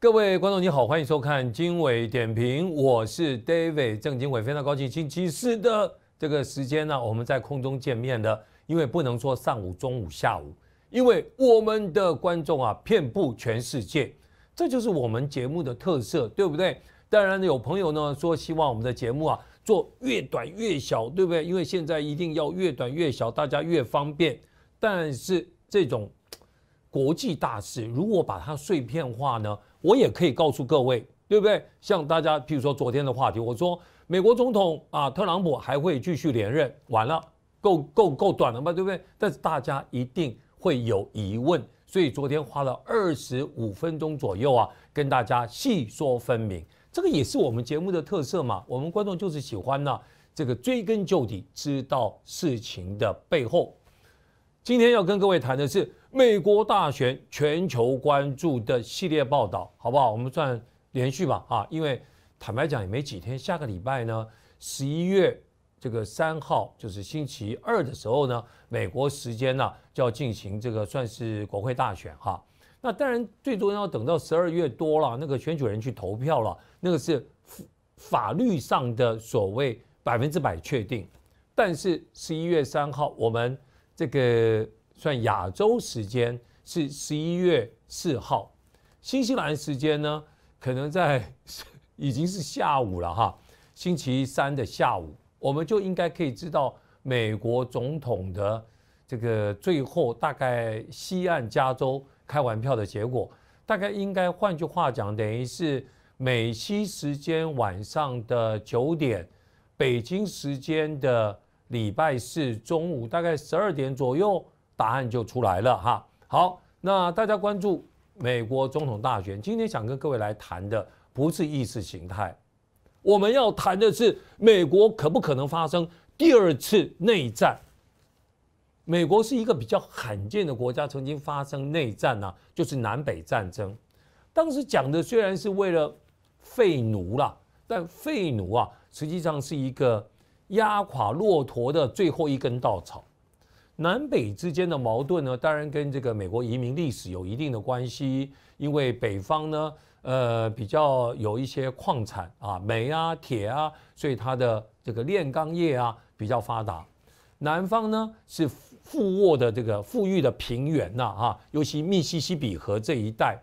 各位观众，你好，欢迎收看经纬点评，我是 David 郑经纬，非常高兴星期四的这个时间呢，我们在空中见面的，因为不能说上午、中午、下午，因为我们的观众啊，遍布全世界，这就是我们节目的特色，对不对？当然有朋友呢说，希望我们的节目啊，做越短越小，对不对？因为现在一定要越短越小，大家越方便。但是这种国际大事，如果把它碎片化呢？我也可以告诉各位，对不对？像大家，譬如说昨天的话题，我说美国总统啊，特朗普还会继续连任，完了，够够够短了吧，对不对？但是大家一定会有疑问，所以昨天花了二十五分钟左右啊，跟大家细说分明。这个也是我们节目的特色嘛，我们观众就是喜欢呢，这个追根究底，知道事情的背后。今天要跟各位谈的是美国大选全球关注的系列报道，好不好？我们算连续吧，啊，因为坦白讲也没几天，下个礼拜呢，十一月这个三号就是星期二的时候呢，美国时间呢就要进行这个算是国会大选哈。那当然，最终要等到十二月多了，那个选举人去投票了，那个是法律上的所谓百分之百确定。但是十一月三号，我们。这个算亚洲时间是十一月四号，新西兰时间呢可能在已经是下午了哈，星期三的下午，我们就应该可以知道美国总统的这个最后大概西岸加州开完票的结果，大概应该换句话讲，等于是美西时间晚上的九点，北京时间的。礼拜四中午大概十二点左右，答案就出来了哈。好，那大家关注美国总统大选。今天想跟各位来谈的不是意识形态，我们要谈的是美国可不可能发生第二次内战？美国是一个比较罕见的国家，曾经发生内战呢，就是南北战争。当时讲的虽然是为了废奴啦，但废奴啊，实际上是一个。压垮骆驼的最后一根稻草，南北之间的矛盾呢，当然跟这个美国移民历史有一定的关系。因为北方呢，呃，比较有一些矿产啊，煤啊、铁啊，所以它的这个炼钢业啊比较发达。南方呢是富沃的这个富裕的平原呐，啊，尤其密西西比河这一带，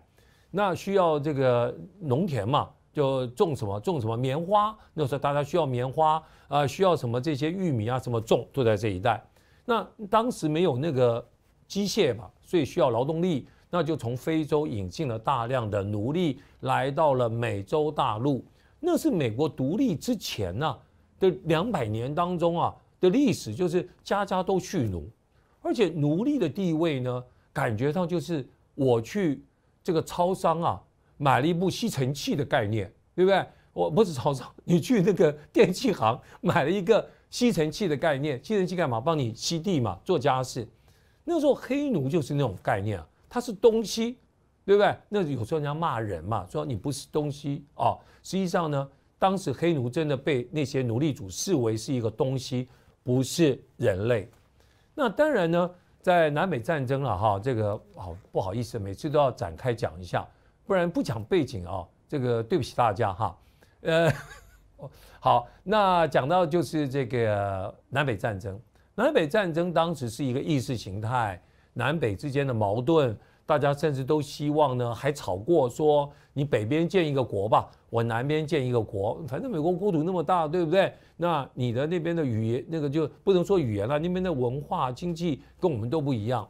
那需要这个农田嘛。就种什么种什么棉花，那时候大家需要棉花啊，需要什么这些玉米啊，什么种都在这一带。那当时没有那个机械嘛，所以需要劳动力，那就从非洲引进了大量的奴隶来到了美洲大陆。那是美国独立之前呢的两百年当中啊的历史，就是家家都蓄奴，而且奴隶的地位呢，感觉上就是我去这个超商啊。买了一部吸尘器的概念，对不对？我不是曹操，你去那个电器行买了一个吸尘器的概念，吸尘器干嘛？帮你吸地嘛，做家事。那时候黑奴就是那种概念啊，它是东西，对不对？那有时候人家骂人嘛，说你不是东西哦。实际上呢，当时黑奴真的被那些奴隶主视为是一个东西，不是人类。那当然呢，在南北战争了哈，这个好不好意思，每次都要展开讲一下。不然不讲背景啊，这个对不起大家哈，呃，好，那讲到就是这个南北战争。南北战争当时是一个意识形态，南北之间的矛盾，大家甚至都希望呢，还吵过说你北边建一个国吧，我南边建一个国，反正美国国土那么大，对不对？那你的那边的语言，那个就不能说语言了，那边的文化、经济跟我们都不一样。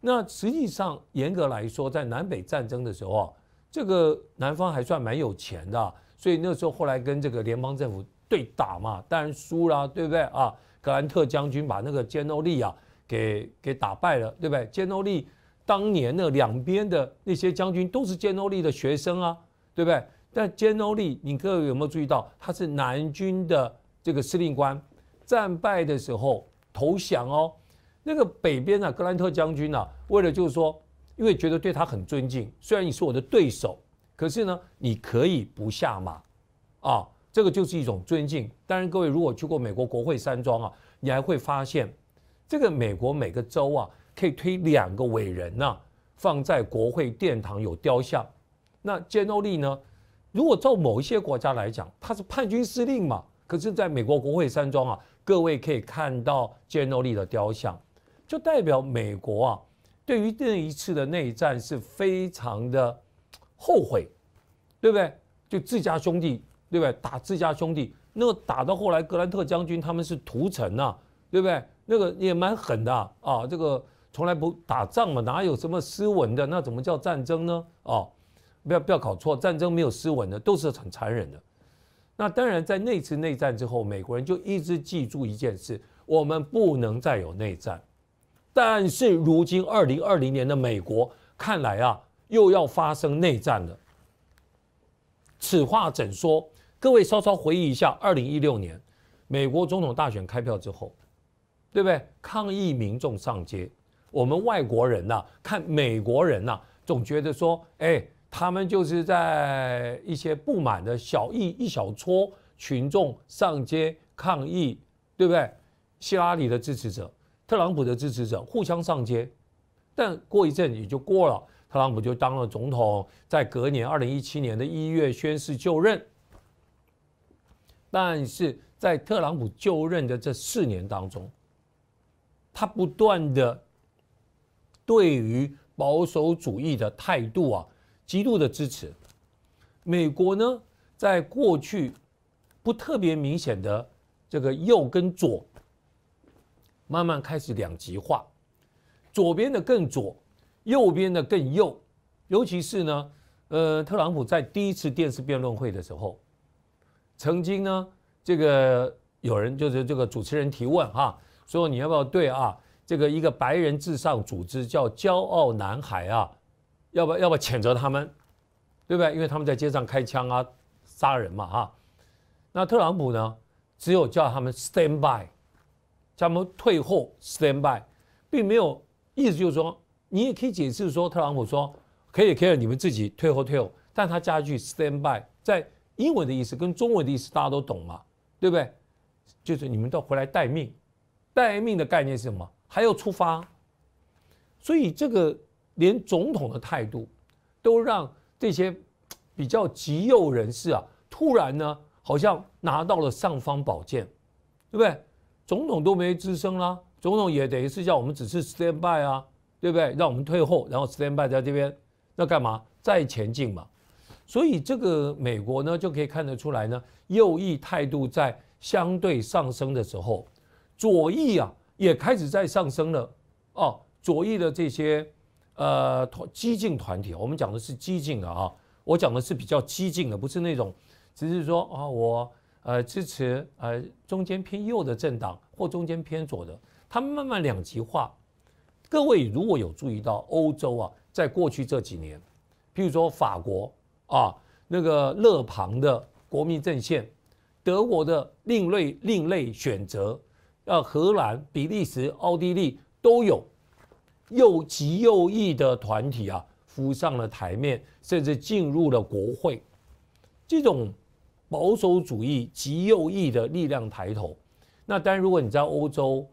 那实际上严格来说，在南北战争的时候啊。这个南方还算蛮有钱的，所以那时候后来跟这个联邦政府对打嘛，当然输了，对不对啊？格兰特将军把那个杰诺利啊给给打败了，对不对？杰诺利当年那两边的那些将军都是杰诺利的学生啊，对不对？但杰诺利，你各位有没有注意到，他是南军的这个司令官，战败的时候投降哦。那个北边呢，格兰特将军呢，为了就是说。因为觉得对他很尊敬，虽然你是我的对手，可是呢，你可以不下马，啊，这个就是一种尊敬。当然，各位如果去过美国国会山庄啊，你还会发现，这个美国每个州啊，可以推两个伟人呐，放在国会殿堂有雕像。那 g e n Lee 呢？如果照某一些国家来讲，他是叛军司令嘛，可是在美国国会山庄啊，各位可以看到 g e n Lee 的雕像，就代表美国啊。对于这一次的内战是非常的后悔，对不对？就自家兄弟，对不对？打自家兄弟，那个打到后来，格兰特将军他们是屠城呐，对不对？那个也蛮狠的啊。这个从来不打仗嘛，哪有什么斯文的？那怎么叫战争呢？哦，不要不要搞错，战争没有斯文的，都是很残忍的。那当然，在那次内战之后，美国人就一直记住一件事：我们不能再有内战。但是如今二零二零年的美国看来啊，又要发生内战了。此话怎说？各位稍稍回忆一下，二零一六年美国总统大选开票之后，对不对？抗议民众上街，我们外国人呐，看美国人呐，总觉得说，哎，他们就是在一些不满的小一一小撮群众上街抗议，对不对？希拉里的支持者。特朗普的支持者互相上街，但过一阵也就过了。特朗普就当了总统，在隔年二零一七年的一月宣誓就任。但是在特朗普就任的这四年当中，他不断的对于保守主义的态度啊极度的支持。美国呢，在过去不特别明显的这个右跟左。慢慢开始两极化，左边的更左，右边的更右，尤其是呢，呃，特朗普在第一次电视辩论会的时候，曾经呢，这个有人就是这个主持人提问哈，说你要不要对啊，这个一个白人至上组织叫骄傲男孩啊，要不要不要谴责他们，对不对？因为他们在街上开枪啊，杀人嘛哈，那特朗普呢，只有叫他们 stand by。加姆退后，stand by，并没有意思，就是说，你也可以解释说，特朗普说可以，可以，你们自己退后，退后，但他加一句 stand by，在英文的意思跟中文的意思大家都懂嘛，对不对？就是你们都回来待命，待命的概念是什么？还要出发，所以这个连总统的态度都让这些比较极右人士啊，突然呢，好像拿到了尚方宝剑，对不对？总统都没吱声啦，总统也等于是叫我们只是 stand by 啊，对不对？让我们退后，然后 stand by 在这边，那干嘛再前进嘛？所以这个美国呢，就可以看得出来呢，右翼态度在相对上升的时候，左翼啊也开始在上升了。哦，左翼的这些呃激进团体，我们讲的是激进的啊，我讲的是比较激进的，不是那种只是说啊我。呃，支持呃中间偏右的政党或中间偏左的，他们慢慢两极化。各位如果有注意到欧洲啊，在过去这几年，譬如说法国啊，那个勒庞的国民阵线，德国的另类另类选择，呃，荷兰、比利时、奥地利都有右极右翼的团体啊，浮上了台面，甚至进入了国会。这种。保守主义极右翼的力量抬头，那当然如果你在欧洲，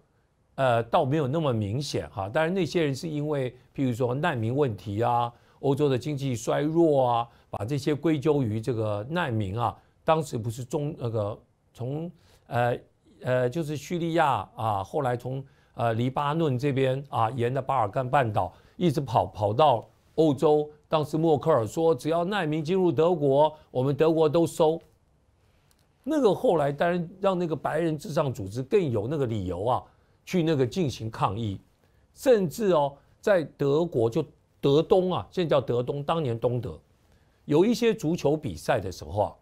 呃，倒没有那么明显哈。当然那些人是因为，譬如说难民问题啊，欧洲的经济衰弱啊，把这些归咎于这个难民啊。当时不是中那个从呃呃就是叙利亚啊，后来从呃黎巴嫩这边啊，沿着巴尔干半岛一直跑跑到欧洲。当时默克尔说，只要难民进入德国，我们德国都收。那个后来当然让那个白人至上组织更有那个理由啊，去那个进行抗议，甚至哦，在德国就德东啊，现在叫德东，当年东德，有一些足球比赛的时候啊，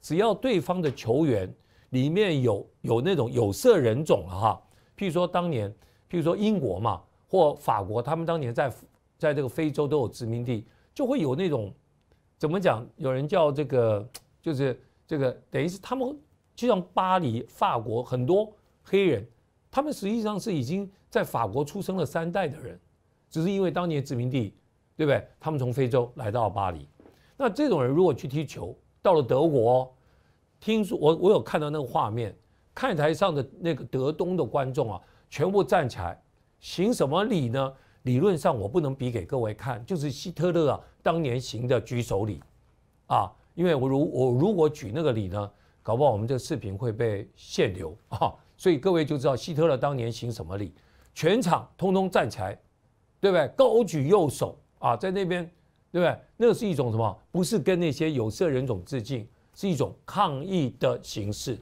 只要对方的球员里面有有那种有色人种了哈，譬如说当年，譬如说英国嘛，或法国，他们当年在在这个非洲都有殖民地，就会有那种，怎么讲？有人叫这个就是。这个等于是他们，就像巴黎法国很多黑人，他们实际上是已经在法国出生了三代的人，只是因为当年殖民地，对不对？他们从非洲来到了巴黎。那这种人如果去踢球，到了德国，听说我我有看到那个画面，看台上的那个德东的观众啊，全部站起来行什么礼呢？理论上我不能比给各位看，就是希特勒啊当年行的举手礼，啊。因为我如我如果举那个礼呢，搞不好我们这个视频会被限流啊，所以各位就知道希特勒当年行什么礼，全场通通站起来，对不对？高举右手啊，在那边，对不对？那是一种什么？不是跟那些有色人种致敬，是一种抗议的形式，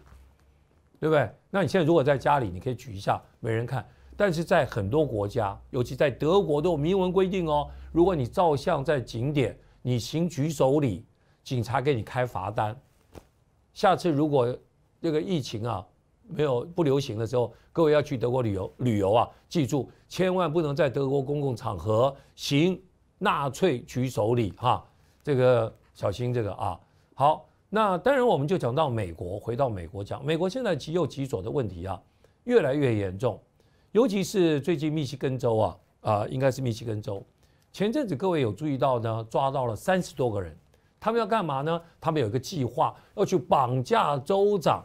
对不对？那你现在如果在家里，你可以举一下，没人看；但是在很多国家，尤其在德国都有明文规定哦，如果你照相在景点，你行举手礼。警察给你开罚单。下次如果这个疫情啊没有不流行的时候，各位要去德国旅游旅游啊，记住千万不能在德国公共场合行纳粹举手礼哈，这个小心这个啊。好，那当然我们就讲到美国，回到美国讲，美国现在极右极左的问题啊越来越严重，尤其是最近密西根州啊啊，应该是密西根州，前阵子各位有注意到呢，抓到了三十多个人。他们要干嘛呢？他们有一个计划，要去绑架州长，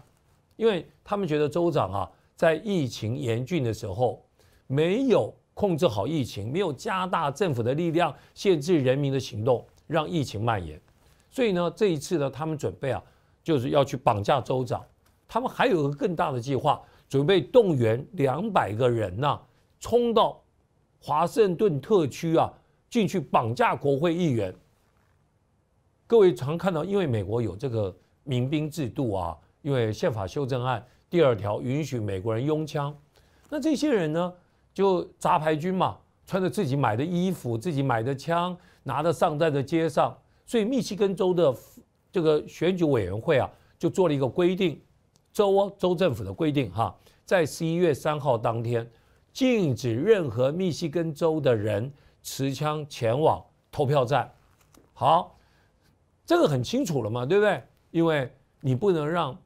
因为他们觉得州长啊，在疫情严峻的时候，没有控制好疫情，没有加大政府的力量，限制人民的行动，让疫情蔓延。所以呢，这一次呢，他们准备啊，就是要去绑架州长。他们还有个更大的计划，准备动员两百个人呐，冲到华盛顿特区啊，进去绑架国会议员。各位常看到，因为美国有这个民兵制度啊，因为宪法修正案第二条允许美国人拥枪，那这些人呢就杂牌军嘛，穿着自己买的衣服，自己买的枪，拿着上在的街上，所以密西根州的这个选举委员会啊，就做了一个规定，州州政府的规定哈，在十一月三号当天，禁止任何密西根州的人持枪前往投票站。好。这个很清楚了嘛，对不对？因为你不能让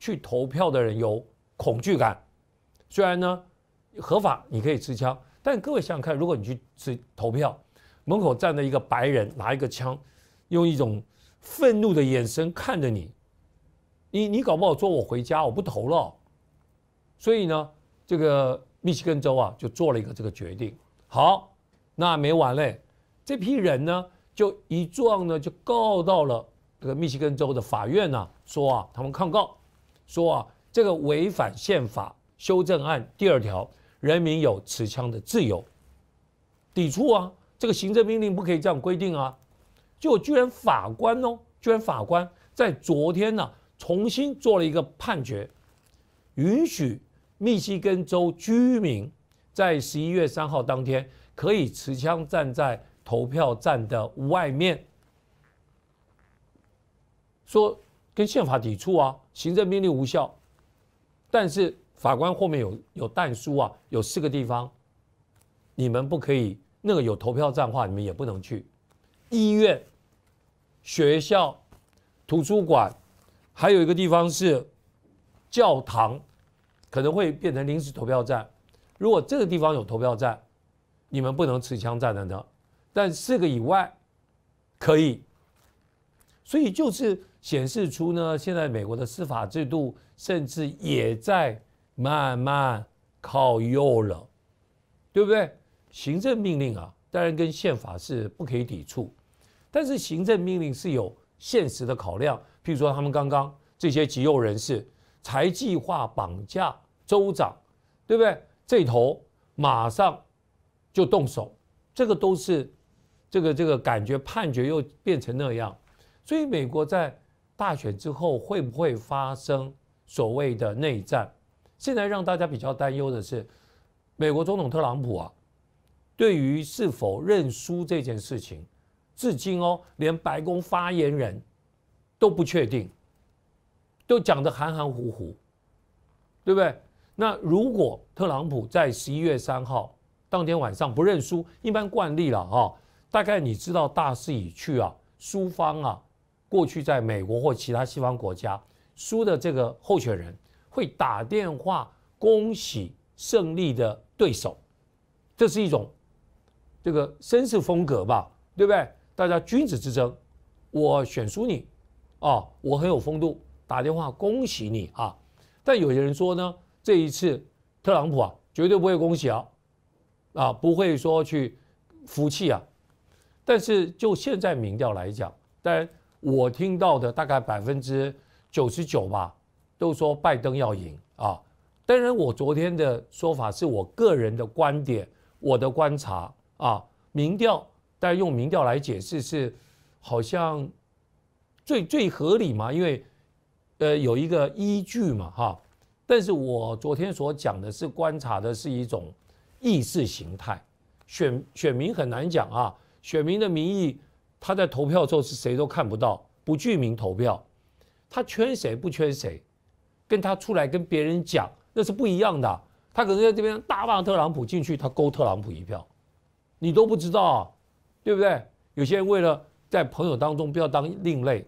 去投票的人有恐惧感。虽然呢，合法你可以持枪，但各位想想看，如果你去持投票，门口站着一个白人拿一个枪，用一种愤怒的眼神看着你，你你搞不好说我回家我不投了。所以呢，这个密西根州啊就做了一个这个决定。好，那没完嘞，这批人呢？就一状呢，就告到了这个密西根州的法院呢，说啊，他们抗告，说啊，这个违反宪法修正案第二条，人民有持枪的自由，抵触啊，这个行政命令不可以这样规定啊，就居然法官哦，居然法官在昨天呢，重新做了一个判决，允许密西根州居民在十一月三号当天可以持枪站在。投票站的外面，说跟宪法抵触啊，行政命令无效。但是法官后面有有弹书啊，有四个地方，你们不可以那个有投票站话，你们也不能去医院、学校、图书馆，还有一个地方是教堂，可能会变成临时投票站。如果这个地方有投票站，你们不能持枪站在那。但四个以外，可以，所以就是显示出呢，现在美国的司法制度甚至也在慢慢靠右了，对不对？行政命令啊，当然跟宪法是不可以抵触，但是行政命令是有现实的考量，譬如说他们刚刚这些极右人士才计划绑架州长，对不对？这头马上就动手，这个都是。这个这个感觉判决又变成那样，所以美国在大选之后会不会发生所谓的内战？现在让大家比较担忧的是，美国总统特朗普啊，对于是否认输这件事情，至今哦，连白宫发言人都不确定，都讲得含含糊糊，对不对？那如果特朗普在十一月三号当天晚上不认输，一般惯例了哦。大概你知道大势已去啊，输方啊，过去在美国或其他西方国家，输的这个候选人会打电话恭喜胜利的对手，这是一种这个绅士风格吧，对不对？大家君子之争，我选输你，啊，我很有风度，打电话恭喜你啊。但有些人说呢，这一次特朗普啊，绝对不会恭喜啊，啊，不会说去服气啊。但是就现在民调来讲，但我听到的大概百分之九十九吧，都说拜登要赢啊。当然我昨天的说法是我个人的观点，我的观察啊，民调，但用民调来解释是好像最最合理嘛，因为呃有一个依据嘛哈。但是我昨天所讲的是观察的是一种意识形态，选选民很难讲啊。选民的民意，他在投票之后是谁都看不到，不具名投票，他圈谁不圈谁，跟他出来跟别人讲那是不一样的。他可能在这边大骂特朗普进去，他勾特朗普一票，你都不知道，对不对？有些人为了在朋友当中不要当另类，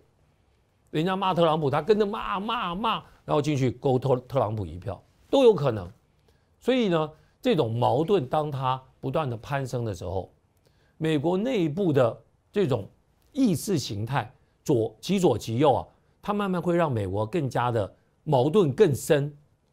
人家骂特朗普，他跟着骂骂骂，然后进去勾特特朗普一票都有可能。所以呢，这种矛盾当他不断的攀升的时候。美国内部的这种意识形态左极左极右啊，它慢慢会让美国更加的矛盾更深，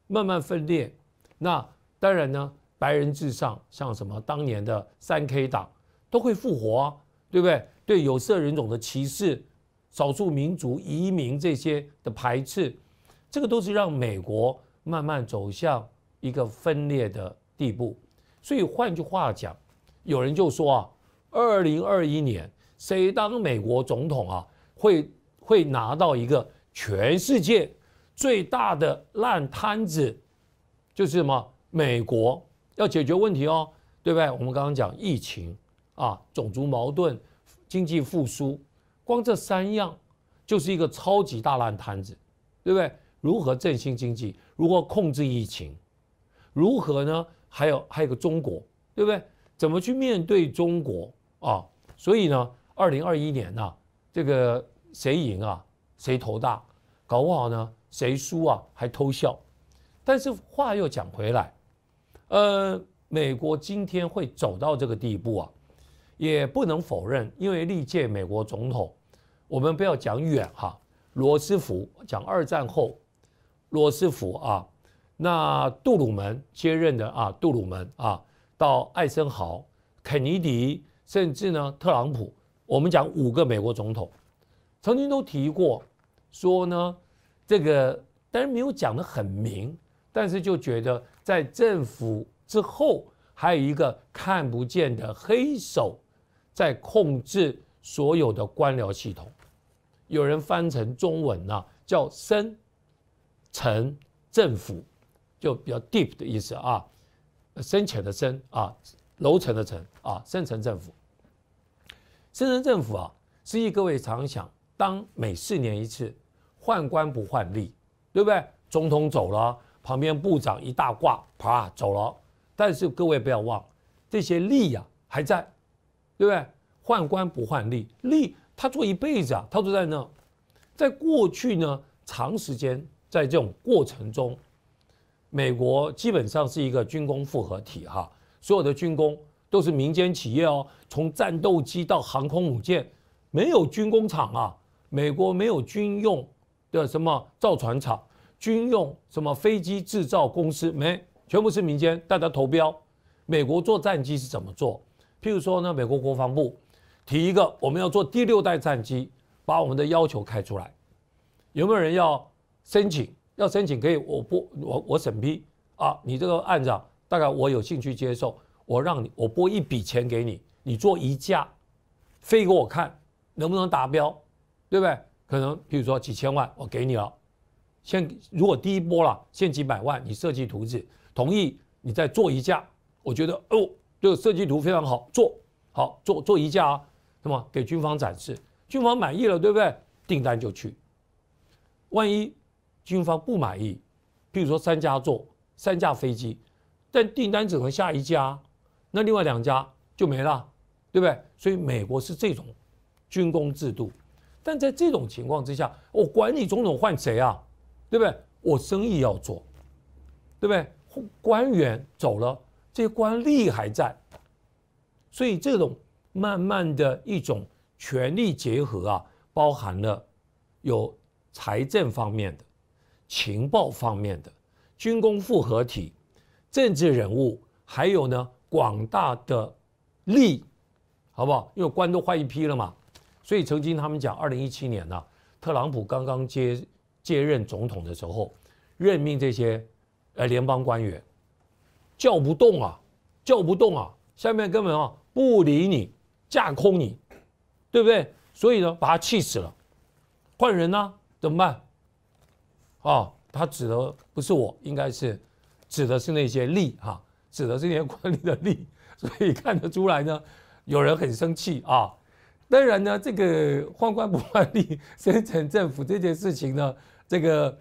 慢慢分裂。那当然呢，白人至上，像什么当年的三 K 党都会复活，啊，对不对？对有色人种的歧视、少数民族移民这些的排斥，这个都是让美国慢慢走向一个分裂的地步。所以换句话讲，有人就说啊。二零二一年谁当美国总统啊？会会拿到一个全世界最大的烂摊子，就是什么？美国要解决问题哦，对不对？我们刚刚讲疫情啊，种族矛盾，经济复苏，光这三样就是一个超级大烂摊子，对不对？如何振兴经济？如何控制疫情？如何呢？还有还有个中国，对不对？怎么去面对中国？啊，所以呢，二零二一年呢，这个谁赢啊，谁头大，搞不好呢，谁输啊还偷笑。但是话又讲回来，呃，美国今天会走到这个地步啊，也不能否认，因为历届美国总统，我们不要讲远哈，罗斯福讲二战后，罗斯福啊，那杜鲁门接任的啊，杜鲁门啊，到艾森豪、肯尼迪。甚至呢，特朗普，我们讲五个美国总统，曾经都提过，说呢，这个，但是没有讲得很明，但是就觉得在政府之后，还有一个看不见的黑手，在控制所有的官僚系统。有人翻成中文呢，叫深层政府，就比较 deep 的意思啊，深浅的深啊，楼层的层啊，深层政府。深圳政府啊，实际各位常想，当每四年一次，换官不换吏，对不对？总统走了，旁边部长一大挂，啪走了，但是各位不要忘，这些吏呀还在，对不对？换官不换吏，吏他做一辈子啊，他都在那，在过去呢，长时间在这种过程中，美国基本上是一个军工复合体哈，所有的军工。都是民间企业哦，从战斗机到航空母舰，没有军工厂啊。美国没有军用的什么造船厂、军用什么飞机制造公司，没，全部是民间。大家投标，美国做战机是怎么做？譬如说呢，美国国防部提一个，我们要做第六代战机，把我们的要求开出来，有没有人要申请？要申请可以，我不，我我审批啊。你这个案子啊、大概我有兴趣接受。我让你，我拨一笔钱给你，你做一架，飞给我看能不能达标，对不对？可能比如说几千万，我给你了。先如果第一波了，先几百万，你设计图纸，同意，你再做一架。我觉得哦，这个设计图非常好，做好做做一架啊。那么给军方展示，军方满意了，对不对？订单就去。万一军方不满意，譬如说三家做三架飞机，但订单只能下一家。那另外两家就没了，对不对？所以美国是这种军工制度，但在这种情况之下，我管你总统换谁啊，对不对？我生意要做，对不对？官员走了，这些官吏还在，所以这种慢慢的一种权力结合啊，包含了有财政方面的、情报方面的、军工复合体、政治人物，还有呢。广大的利，好不好？因为官都换一批了嘛，所以曾经他们讲，二零一七年呢，特朗普刚刚接接任总统的时候，任命这些呃联邦官员叫不动啊，叫不动啊，下面根本啊不理你，架空你，对不对？所以呢，把他气死了，换人呢怎么办？啊，他指的不是我，应该是指的是那些利哈。指的是些官吏的利，所以看得出来呢，有人很生气啊。当然呢，这个宦官不换吏，深层政府这件事情呢，这个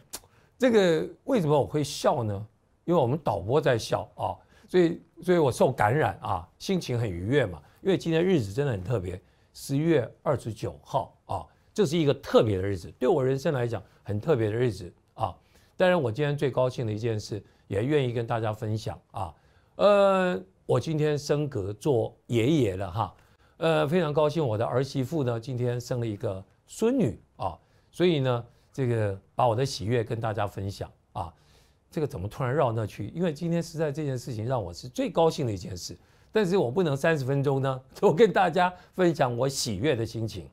这个为什么我会笑呢？因为我们导播在笑啊，所以所以我受感染啊，心情很愉悦嘛。因为今天日子真的很特别，十一月二十九号啊，这是一个特别的日子，对我人生来讲很特别的日子啊。当然，我今天最高兴的一件事，也愿意跟大家分享啊。呃，我今天升格做爷爷了哈，呃，非常高兴，我的儿媳妇呢今天生了一个孙女啊，所以呢，这个把我的喜悦跟大家分享啊。这个怎么突然绕那去？因为今天实在这件事情让我是最高兴的一件事，但是我不能三十分钟呢，我跟大家分享我喜悦的心情，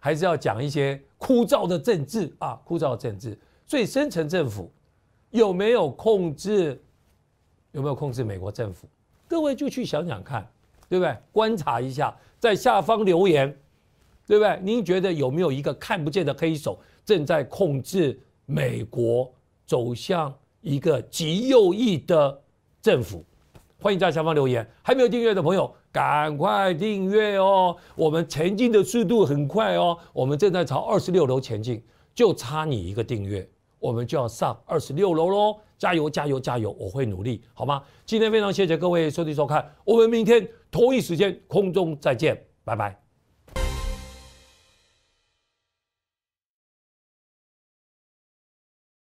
还是要讲一些枯燥的政治啊，枯燥的政治，最深层政府有没有控制？有没有控制美国政府？各位就去想想看，对不对？观察一下，在下方留言，对不对？您觉得有没有一个看不见的黑手正在控制美国，走向一个极右翼的政府？欢迎在下方留言。还没有订阅的朋友，赶快订阅哦！我们前进的速度很快哦，我们正在朝二十六楼前进，就差你一个订阅，我们就要上二十六楼喽。加油加油加油！我会努力，好吗？今天非常谢谢各位收听收看，我们明天同一时间空中再见，拜拜。